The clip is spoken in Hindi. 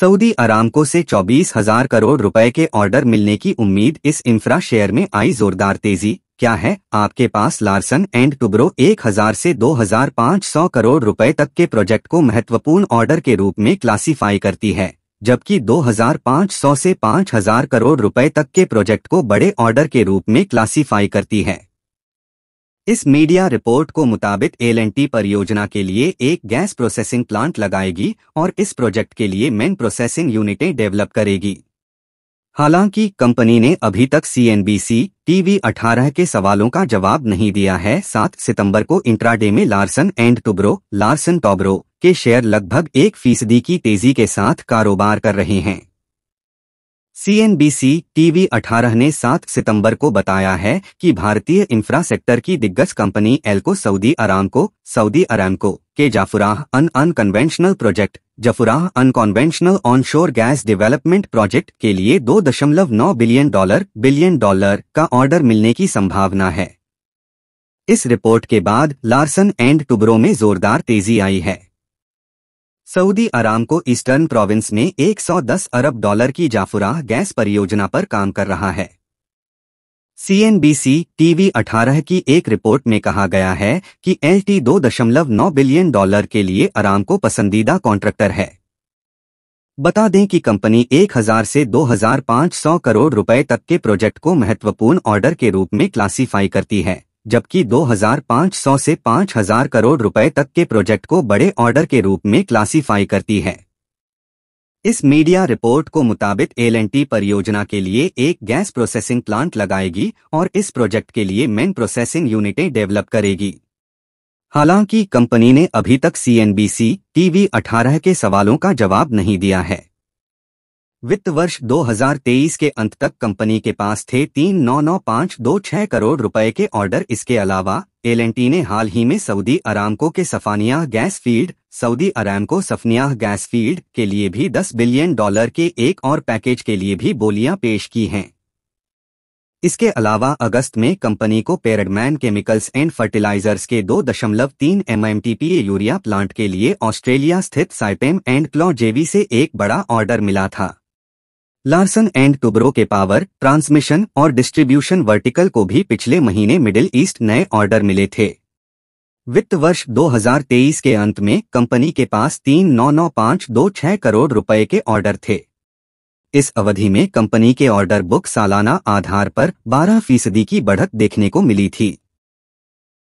सऊदी अरामको से चौबीस हजार करोड़ रुपए के ऑर्डर मिलने की उम्मीद इस इंफ्रा शेयर में आई जोरदार तेजी क्या है आपके पास लार्सन एंड टुब्रो 1000 से 2500 करोड़ रुपए तक के प्रोजेक्ट को महत्वपूर्ण ऑर्डर के रूप में क्लासिफाई करती है जबकि 2500 से 5000 करोड़ रुपए तक के प्रोजेक्ट को बड़े ऑर्डर के रूप में क्लासिफाई करती है इस मीडिया रिपोर्ट को मुताबिक एल परियोजना के लिए एक गैस प्रोसेसिंग प्लांट लगाएगी और इस प्रोजेक्ट के लिए मेन प्रोसेसिंग यूनिटें डेवलप करेगी हालांकि कंपनी ने अभी तक सीएनबीसी टीवी 18 के सवालों का जवाब नहीं दिया है 7 सितंबर को इंट्राडे में Larsen and Toubro Larsen Toubro के शेयर लगभग एक फीसदी की तेजी के साथ कारोबार कर रहे हैं सीएनबीसी टीवी 18 ने 7 सितंबर को बताया है कि भारतीय इंफ्रास्ट्रक्चर की दिग्गज कंपनी एल्को सऊदी अरामको सऊदी अरामको के Jafurah un unconventional project Jafurah unconventional onshore gas development project के लिए 2.9 बिलियन डॉलर बिलियन डॉलर का ऑर्डर मिलने की संभावना है इस रिपोर्ट के बाद लार्सन एंड टुबरों में जोरदार तेजी आई है सऊदी आराम को ईस्टर्न प्रोविंस में 110 अरब डॉलर की जाफुरा गैस परियोजना पर काम कर रहा है सीएनबीसी टीवी 18 की एक रिपोर्ट में कहा गया है कि एल टी दो दशमलव नौ बिलियन डॉलर के लिए आराम को पसंदीदा कॉन्ट्रैक्टर है बता दें कि कंपनी 1000 से 2500 करोड़ रुपए तक के प्रोजेक्ट को महत्वपूर्ण ऑर्डर के रूप में क्लासीफाई करती है जबकि 2500 से 5000 करोड़ रुपए तक के प्रोजेक्ट को बड़े ऑर्डर के रूप में क्लासिफाई करती है इस मीडिया रिपोर्ट को मुताबिक एल परियोजना के लिए एक गैस प्रोसेसिंग प्लांट लगाएगी और इस प्रोजेक्ट के लिए मेन प्रोसेसिंग यूनिटें डेवलप करेगी हालांकि कंपनी ने अभी तक सीएनबीसी टीवी 18 के सवालों का जवाब नहीं दिया है वित्त वर्ष 2023 के अंत तक कंपनी के पास थे तीन नौ नौ पाँच दो छह करोड़ रुपए के ऑर्डर इसके अलावा एल ने हाल ही में सऊदी अरामको के Safaniya gas field Saudi Aramco Safaniya gas field के लिए भी 10 बिलियन डॉलर के एक और पैकेज के लिए भी बोलियां पेश की हैं इसके अलावा अगस्त में कंपनी को पेरडमैन केमिकल्स एंड फर्टिलाइजर्स के 2.3 दशमलव तीन यूरिया प्लांट के लिए ऑस्ट्रेलिया स्थित साइपेम एंड क्लॉ जेवी से एक बड़ा ऑर्डर मिला था लार्सन एंड टुब्रो के पावर ट्रांसमिशन और डिस्ट्रीब्यूशन वर्टिकल को भी पिछले महीने मिडिल ईस्ट नए ऑर्डर मिले थे वित्त वर्ष 2023 के अंत में कंपनी के पास तीन नौ नौ पाँच दो छह करोड़ रुपए के ऑर्डर थे इस अवधि में कंपनी के ऑर्डर बुक सालाना आधार पर 12 फीसदी की बढ़त देखने को मिली थी